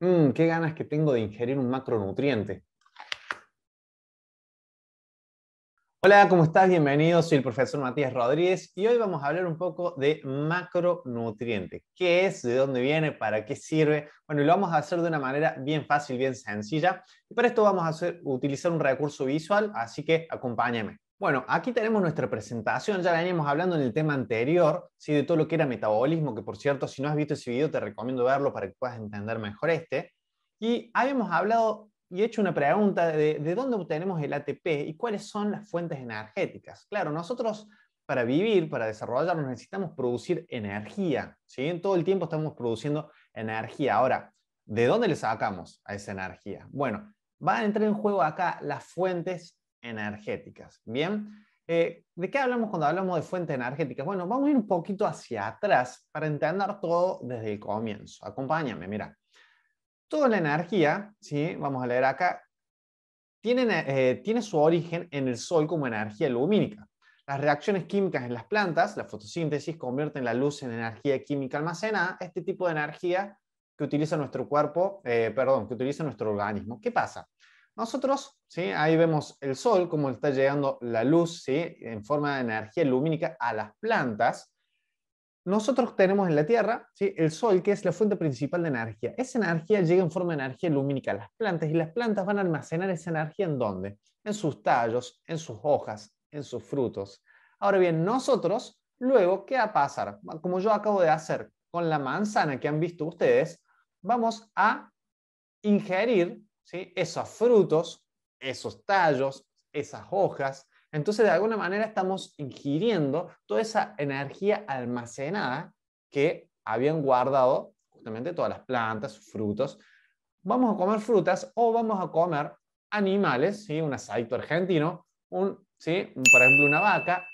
Mm, qué ganas que tengo de ingerir un macronutriente. Hola, ¿cómo estás? Bienvenido, soy el profesor Matías Rodríguez y hoy vamos a hablar un poco de macronutriente. ¿Qué es? ¿De dónde viene? ¿Para qué sirve? Bueno, lo vamos a hacer de una manera bien fácil, bien sencilla. Y para esto vamos a utilizar un recurso visual, así que acompáñame. Bueno, aquí tenemos nuestra presentación, ya veníamos hablando en el tema anterior, ¿sí? de todo lo que era metabolismo, que por cierto, si no has visto ese video, te recomiendo verlo para que puedas entender mejor este. Y habíamos hablado y hecho una pregunta de, dónde obtenemos el ATP y cuáles son las fuentes energéticas. Claro, nosotros para vivir, para desarrollarnos, necesitamos producir energía, ¿sí? Todo el tiempo estamos produciendo energía. Ahora, ¿de dónde le sacamos a esa energía? Bueno, van a entrar en juego acá las fuentes energéticas. Bien, eh, ¿de qué hablamos cuando hablamos de fuentes energéticas? Bueno, vamos a ir un poquito hacia atrás para entender todo desde el comienzo. Acompáñame, mira. Toda la energía, ¿sí? vamos a leer acá, eh, tiene, su origen en el Sol como energía lumínica. Las reacciones químicas en las plantas, la fotosíntesis, convierten la luz en energía química almacenada. Este tipo de energía que utiliza nuestro cuerpo, eh, perdón, que utiliza nuestro organismo. ¿Qué pasa? Nosotros, ahí vemos el sol, cómo está llegando la luz en forma de energía lumínica a las plantas. Nosotros tenemos en la Tierra ¿sí? el sol, que es la fuente principal de energía. Esa energía llega en forma de energía lumínica a las plantas y las plantas van a almacenar esa energía en dónde? En sus tallos, en sus hojas, en sus frutos. Ahora bien, nosotros, luego, ¿qué va a pasar? Como yo acabo de hacer con la manzana que han visto ustedes, vamos a ingerir esos frutos, esos tallos, esas hojas. Entonces, de alguna manera estamos ingiriendo toda esa energía almacenada que habían guardado justamente todas las plantas, frutos. Vamos a comer frutas o vamos a comer animales, ¿sí? un aceito argentino, un, por ejemplo una vaca,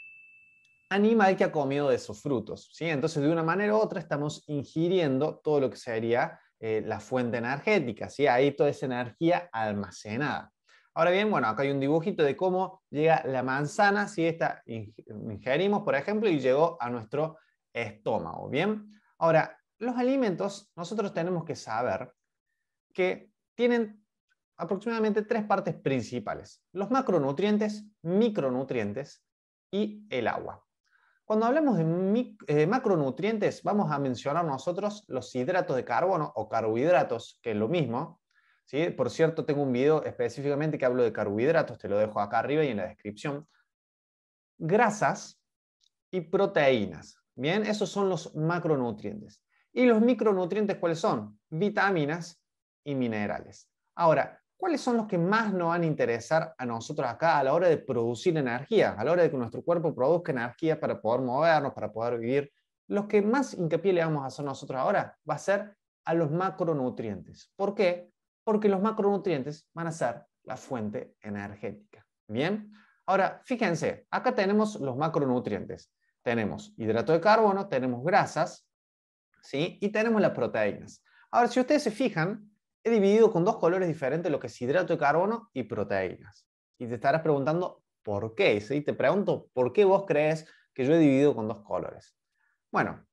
animal que ha comido de esos frutos. ¿sí? Entonces, de una manera u otra, estamos ingiriendo todo lo que sería eh, la fuente energética, ¿sí? ahí toda esa energía almacenada. Ahora bien, bueno, acá hay un dibujito de cómo llega la manzana, si esta ingerimos, por ejemplo, y llegó a nuestro estómago, ¿bien? Ahora, los alimentos, nosotros tenemos que saber que tienen aproximadamente tres partes principales, los macronutrientes, micronutrientes y el agua. Cuando hablemos de eh, macronutrientes, vamos a mencionar nosotros los hidratos de carbono o carbohidratos, que es lo mismo. ¿sí? Por cierto, tengo un video específicamente que hablo de carbohidratos, te lo dejo acá arriba y en la descripción. Grasas y proteínas. Bien, esos son los macronutrientes. ¿Y los micronutrientes cuáles son? Vitaminas y minerales. Ahora, ¿cuáles son los que más nos van a interesar a nosotros acá a la hora de producir energía, a la hora de que nuestro cuerpo produzca energía para poder movernos, para poder vivir? Los que más hincapié le vamos a hacer nosotros ahora va a ser a los macronutrientes. ¿Por qué? Porque los macronutrientes van a ser la fuente energética. Bien, ahora fíjense, acá tenemos los macronutrientes. Tenemos hidrato de carbono, tenemos grasas, ¿sí? Y tenemos las proteínas. Ahora, si ustedes se fijan, he dividido con dos colores diferentes lo que es hidrato de carbono y proteínas. Y te estarás preguntando, ¿por qué? Y Te pregunto, ¿por qué vos crees que yo he dividido con dos colores? Bueno,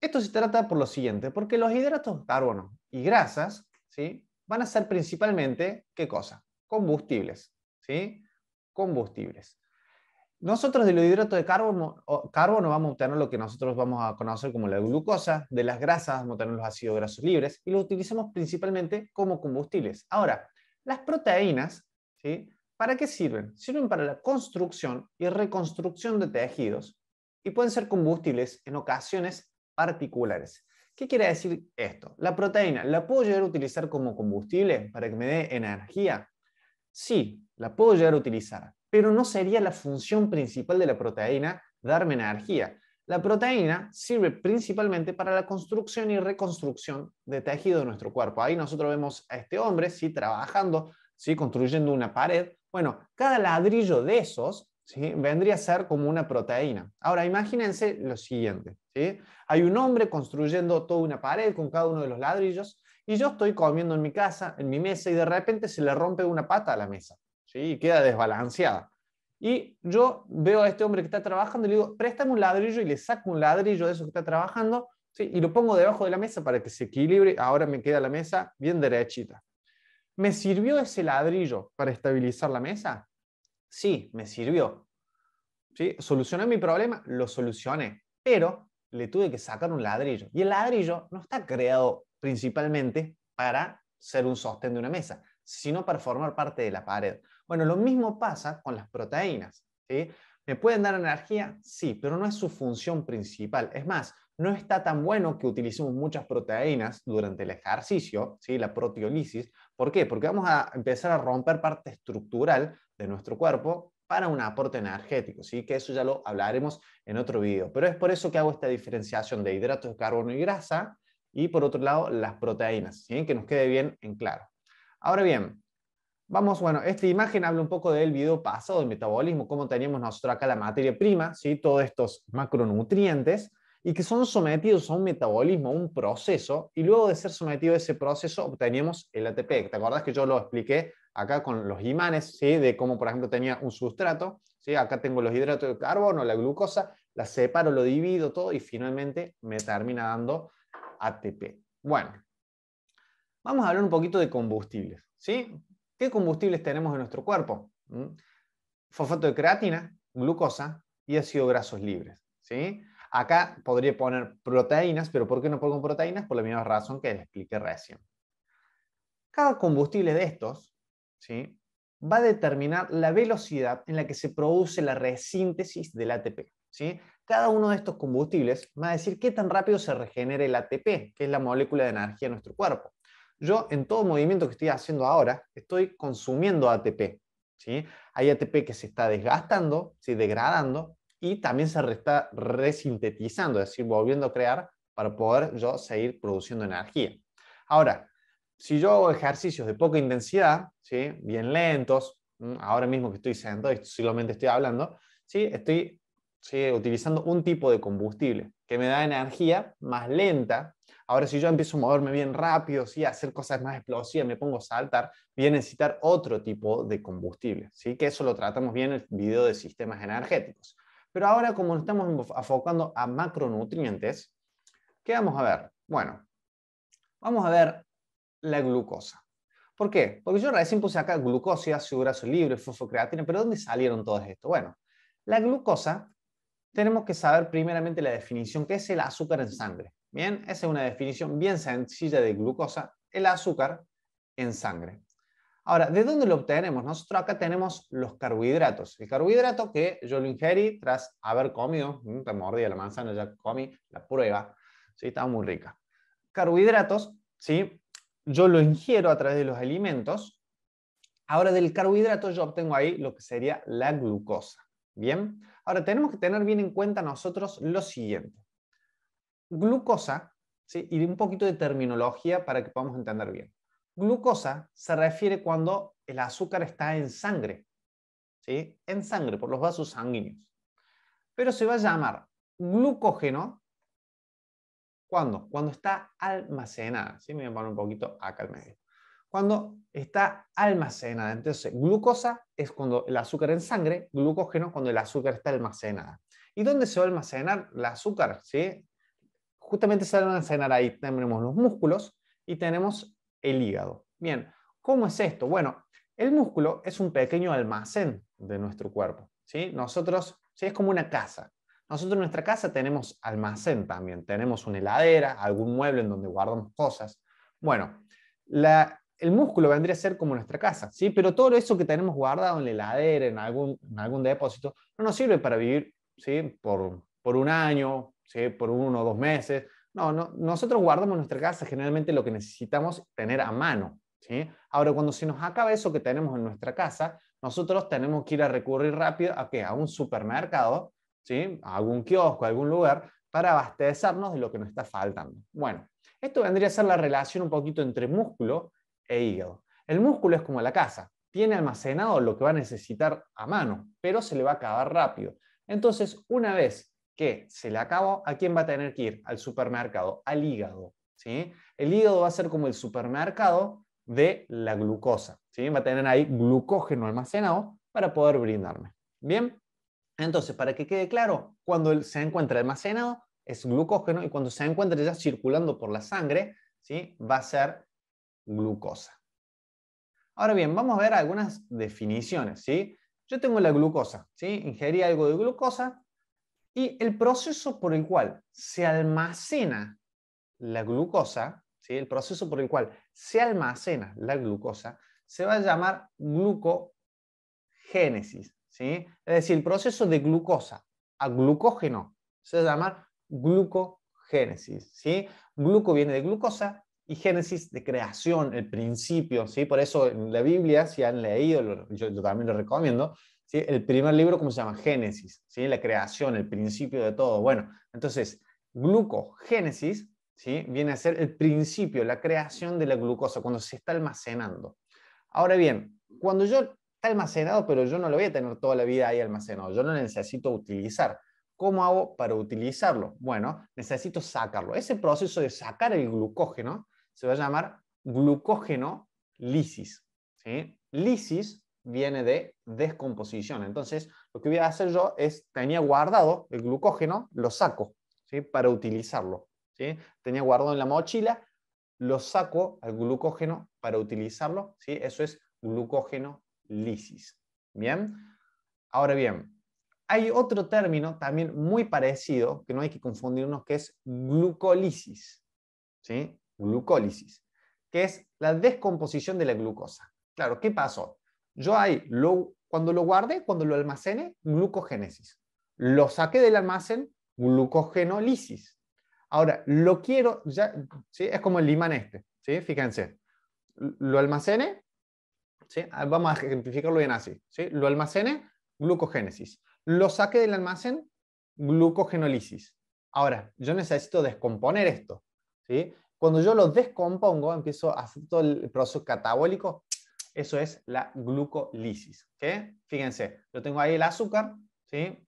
esto se trata por lo siguiente, porque los hidratos de carbono y grasas van a ser principalmente, ¿qué cosa? Combustibles. ¿sí? Combustibles. Nosotros del hidrato de carbono, carbono vamos a obtener lo que nosotros vamos a conocer como la glucosa, de las grasas vamos a tener los ácidos grasos libres y los utilizamos principalmente como combustibles. Ahora, las proteínas, ¿para qué sirven? Sirven para la construcción y reconstrucción de tejidos y pueden ser combustibles en ocasiones particulares. ¿Qué quiere decir esto? La proteína, ¿la puedo llegar a utilizar como combustible para que me dé energía? Sí, la puedo llegar a utilizar, pero no sería la función principal de la proteína darme energía. La proteína sirve principalmente para la construcción y reconstrucción de tejido de nuestro cuerpo. Ahí nosotros vemos a este hombre, sí, trabajando, sí, construyendo una pared. Bueno, cada ladrillo de esos vendría a ser como una proteína. Ahora, imagínense lo siguiente. Hay un hombre construyendo toda una pared con cada uno de los ladrillos y yo estoy comiendo en mi casa, en mi mesa, y de repente se le rompe una pata a la mesa. Y queda desbalanceada. Y yo veo a este hombre que está trabajando y le digo, préstame un ladrillo y le saco un ladrillo de eso que está trabajando y lo pongo debajo de la mesa para que se equilibre. Ahora me queda la mesa bien derechita. ¿Me sirvió ese ladrillo para estabilizar la mesa? Sí, me sirvió. ¿Sí? ¿Solucioné mi problema? Lo solucioné, pero le tuve que sacar un ladrillo. Y el ladrillo no está creado principalmente para ser un sostén de una mesa sino para formar parte de la pared. Bueno, lo mismo pasa con las proteínas. ¿Me pueden dar energía? Sí, pero no es su función principal. Es más, no está tan bueno que utilicemos muchas proteínas durante el ejercicio, ¿sí? la proteolisis. ¿Por qué? Porque vamos a empezar a romper parte estructural de nuestro cuerpo para un aporte energético, ¿sí? que eso ya lo hablaremos en otro video. Pero es por eso que hago esta diferenciación de hidratos de carbono y grasa y por otro lado las proteínas, que nos quede bien en claro. Ahora bien, vamos, bueno, esta imagen habla un poco del video pasado del metabolismo, cómo teníamos nosotros acá la materia prima, ¿sí? todos estos macronutrientes, y que son sometidos a un metabolismo, a un proceso, y luego de ser sometido a ese proceso obteníamos el ATP. ¿Te acordás que yo lo expliqué acá con los imanes, ¿sí? de cómo, por ejemplo, tenía un sustrato, ¿sí? acá tengo los hidratos de carbono, la glucosa, la separo, lo divido todo y finalmente me termina dando ATP. Bueno, Vamos a hablar un poquito de combustibles. ¿Qué combustibles tenemos en nuestro cuerpo? ¿Mm? Fosfato de creatina, glucosa y ácidos grasos libres. ¿sí? Acá podría poner proteínas, pero ¿por qué no pongo proteínas? Por la misma razón que les expliqué recién. Cada combustible de estos va a determinar la velocidad en la que se produce la resíntesis del ATP. Cada uno de estos combustibles va a decir qué tan rápido se regenera el ATP, que es la molécula de energía en nuestro cuerpo. Yo en todo movimiento que estoy haciendo ahora, estoy consumiendo ATP. ¿sí? Hay ATP que se está desgastando, ¿sí? degradando, y también se está resintetizando, es decir, volviendo a crear para poder yo seguir produciendo energía. Ahora, si yo hago ejercicios de poca intensidad, ¿sí? bien lentos, ahora mismo que estoy sentado y solamente estoy hablando, ¿sí? estoy utilizando un tipo de combustible que me da energía más lenta. Ahora, si yo empiezo a moverme bien rápido, ¿sí? a hacer cosas más explosivas, me pongo a saltar, voy a necesitar otro tipo de combustible. ¿sí? Que eso lo tratamos bien en el video de sistemas energéticos. Pero ahora, como estamos enfocando a macronutrientes, ¿qué vamos a ver? Bueno, vamos a ver la glucosa. ¿Por qué? Porque yo recién puse acá glucosa, ácido graso libre, fosfocreatina, pero ¿dónde salieron todos estos? Bueno, la glucosa tenemos que saber primeramente la definición, que es el azúcar en sangre. Bien, esa es una definición bien sencilla de glucosa, el azúcar en sangre. Ahora, ¿de dónde lo obtenemos? Nosotros acá tenemos los carbohidratos. El carbohidrato que yo lo ingerí tras haber comido, mm, te mordí la manzana, ya comí la prueba, ¿sí? estaba muy rica. Carbohidratos, ¿sí? yo lo ingiero a través de los alimentos. Ahora del carbohidrato yo obtengo ahí lo que sería la glucosa. Bien, ahora tenemos que tener bien en cuenta nosotros lo siguiente. Glucosa, y un poquito de terminología para que podamos entender bien. Glucosa se refiere cuando el azúcar está en sangre, ¿sí? en sangre, por los vasos sanguíneos. Pero se va a llamar glucógeno cuando, está almacenada. ¿sí? Me voy a poner un poquito acá al medio cuando está almacenada. Entonces, glucosa es cuando el azúcar en sangre, glucógeno cuando el azúcar está almacenada. ¿Y dónde se va a almacenar el azúcar? ¿Sí? Justamente se va a almacenar ahí. Tenemos los músculos y tenemos el hígado. Bien, ¿cómo es esto? Bueno, el músculo es un pequeño almacén de nuestro cuerpo. ¿sí? Nosotros, es como una casa. Nosotros en nuestra casa tenemos almacén también, tenemos una heladera, algún mueble en donde guardamos cosas. Bueno, la, el músculo vendría a ser como nuestra casa, ¿sí? Pero todo eso que tenemos guardado en la heladera, en algún, en algún depósito, no nos sirve para vivir, ¿sí? Por, un año, ¿sí? Por uno o dos meses. No, no, nosotros guardamos nuestra casa generalmente lo que necesitamos tener a mano, ¿sí? Ahora, cuando se nos acaba eso que tenemos en nuestra casa, nosotros tenemos que ir a recurrir rápido a, qué? a un supermercado, ¿sí? A algún kiosco, a algún lugar, para abastecernos de lo que nos está faltando. Bueno, esto vendría a ser la relación un poquito entre músculo e el músculo es como la casa, tiene almacenado lo que va a necesitar a mano, pero se le va a acabar rápido. Entonces, una vez que se le acabó, ¿a quién va a tener que ir? Al supermercado, al hígado. ¿sí? El hígado va a ser como el supermercado de la glucosa. ¿sí? Va a tener ahí glucógeno almacenado para poder brindarme. Bien, entonces, para que quede claro, cuando se encuentra almacenado es glucógeno y cuando se encuentra ya circulando por la sangre, ¿sí? va a ser glucosa. Ahora bien, vamos a ver algunas definiciones, ¿sí? Yo tengo la glucosa, ¿sí? Ingerí algo de glucosa y el proceso por el cual se almacena la glucosa, ¿sí? El proceso por el cual se almacena la glucosa se va a llamar glucogénesis, ¿sí? Es decir, el proceso de glucosa a glucógeno se va a llamar glucogénesis, ¿sí? Gluco viene de glucosa, y Génesis de creación, el principio, ¿sí? Por eso en la Biblia, si han leído, yo, también lo recomiendo, ¿sí? El primer libro, ¿cómo se llama? Génesis, ¿sí? La creación, el principio de todo. Bueno, entonces, glucogénesis, ¿sí? Viene a ser el principio, la creación de la glucosa, cuando se está almacenando. Ahora bien, cuando yo está almacenado, pero yo no lo voy a tener toda la vida ahí almacenado, yo lo necesito utilizar. ¿Cómo hago para utilizarlo? Bueno, necesito sacarlo. Ese proceso de sacar el glucógeno se va a llamar glucógeno lisis. Lisis viene de descomposición. Entonces, lo que voy a hacer yo es, tenía guardado el glucógeno, lo saco ¿sí? para utilizarlo. ¿sí? Tenía guardado en la mochila, lo saco al glucógeno para utilizarlo. ¿sí? Eso es glucógeno lisis. Bien. Ahora bien, hay otro término también muy parecido, que no hay que confundirnos, que es glucolisis. ¿sí? glucólisis, que es la descomposición de la glucosa. Claro, ¿qué pasó? Yo ahí, cuando lo guarde, cuando lo almacene, glucogénesis. Lo saqué del almacén, glucogenólisis. Ahora, lo quiero, ya, es como el imán este, ¿sí? fíjense. Lo almacene, ah, vamos a ejemplificarlo bien así. Lo almacene, glucogénesis. Lo saqué del almacén, glucogenólisis. Ahora, yo necesito descomponer esto. ¿sí? Cuando yo lo descompongo, empiezo a hacer todo el proceso catabólico, eso es la glucolisis. Fíjense, yo tengo ahí el azúcar, ¿sí?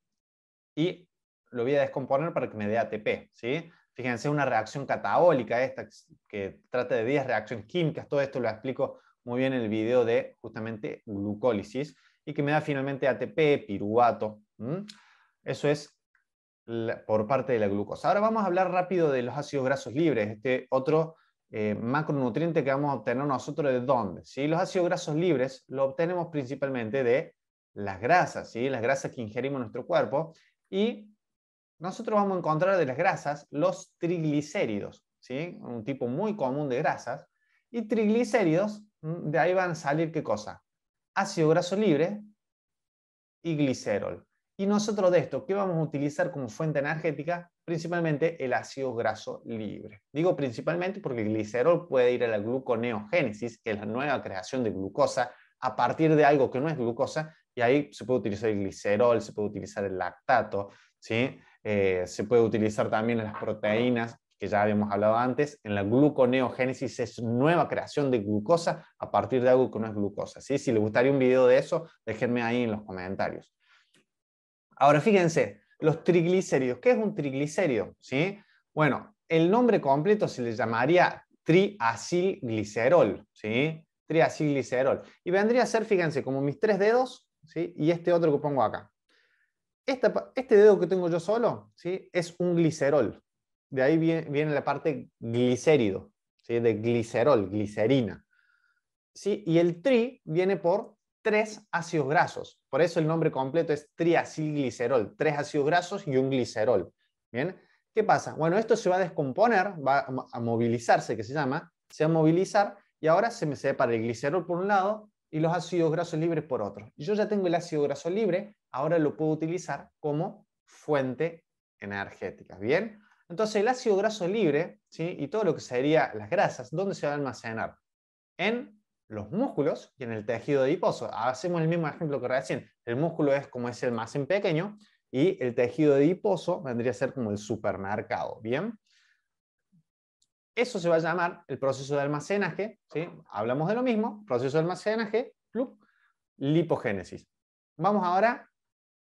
Y lo voy a descomponer para que me dé ATP, ¿sí? Fíjense, una reacción catabólica esta, que trata de 10 reacciones químicas, todo esto lo explico muy bien en el video de justamente glucólisis, y que me da finalmente ATP, piruvato. Eso es por parte de la glucosa. Ahora vamos a hablar rápido de los ácidos grasos libres, este otro eh, macronutriente que vamos a obtener nosotros de dónde. ¿sí? Los ácidos grasos libres lo obtenemos principalmente de las grasas, ¿sí? las grasas que ingerimos en nuestro cuerpo. Y nosotros vamos a encontrar de las grasas los triglicéridos, ¿sí? un tipo muy común de grasas. Y triglicéridos, mm, de ahí van a salir qué cosa? Ácido graso libre y glicerol. Y nosotros de esto, ¿qué vamos a utilizar como fuente energética? Principalmente el ácido graso libre. Digo principalmente porque el glicerol puede ir a la gluconeogénesis, que es la nueva creación de glucosa, a partir de algo que no es glucosa, y ahí se puede utilizar el glicerol, se puede utilizar el lactato, ¿sí? Eh, se puede utilizar también las proteínas que ya habíamos hablado antes, en la gluconeogénesis es nueva creación de glucosa a partir de algo que no es glucosa. Si les gustaría un video de eso, déjenme ahí en los comentarios. Ahora fíjense, los triglicéridos. ¿Qué es un triglicérido? ¿Sí? Bueno, el nombre completo se le llamaría triacilglicerol. ¿sí? Triacilglicerol. Y vendría a ser, fíjense, como mis tres dedos ¿sí? y este otro que pongo acá. este dedo que tengo yo solo ¿sí? es un glicerol. De ahí viene, la parte glicérido, ¿sí? de glicerol, glicerina. ¿Sí? Y el tri viene por tres ácidos grasos. Por eso el nombre completo es triacilglicerol, tres ácidos grasos y un glicerol. ¿Bien? ¿Qué pasa? Bueno, esto se va a descomponer, va a movilizarse, que se llama, se va a movilizar y ahora se me separa el glicerol por un lado y los ácidos grasos libres por otro. Yo ya tengo el ácido graso libre, ahora lo puedo utilizar como fuente energética. ¿Bien? Entonces el ácido graso libre ¿sí? y todo lo que sería las grasas, ¿dónde se va a almacenar? En los músculos y en el tejido adiposo. Hacemos el mismo ejemplo que recién. El músculo es como es más en pequeño y el tejido adiposo vendría a ser como el supermercado. ¿Bien? Eso se va a llamar el proceso de almacenaje. Hablamos de lo mismo, proceso de almacenaje, lipogénesis. Vamos ahora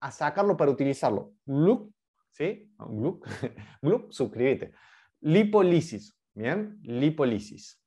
a sacarlo para utilizarlo. Glup, suscríbete. Lipolisis, ¿bien? Lipolisis.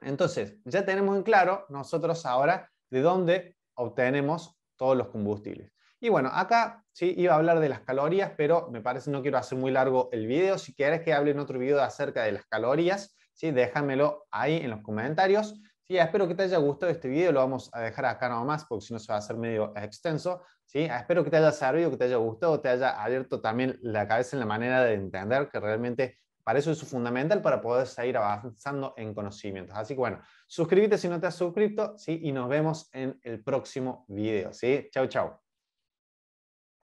Entonces, ya tenemos en claro nosotros ahora de dónde obtenemos todos los combustibles. Y bueno, acá sí iba a hablar de las calorías, pero me parece no quiero hacer muy largo el video. Si quieres que hable en otro video acerca de las calorías, ¿sí? déjamelo ahí en los comentarios. Sí, espero que te haya gustado este video, lo vamos a dejar acá nomás porque si no se va a hacer medio extenso. ¿sí? Espero que te haya servido, que te haya gustado, te haya abierto también la cabeza en la manera de entender que realmente para eso es fundamental para poder seguir avanzando en conocimientos. Así que bueno, suscríbete si no te has suscrito, ¿sí? Y nos vemos en el próximo video, ¿sí? Chau, chau.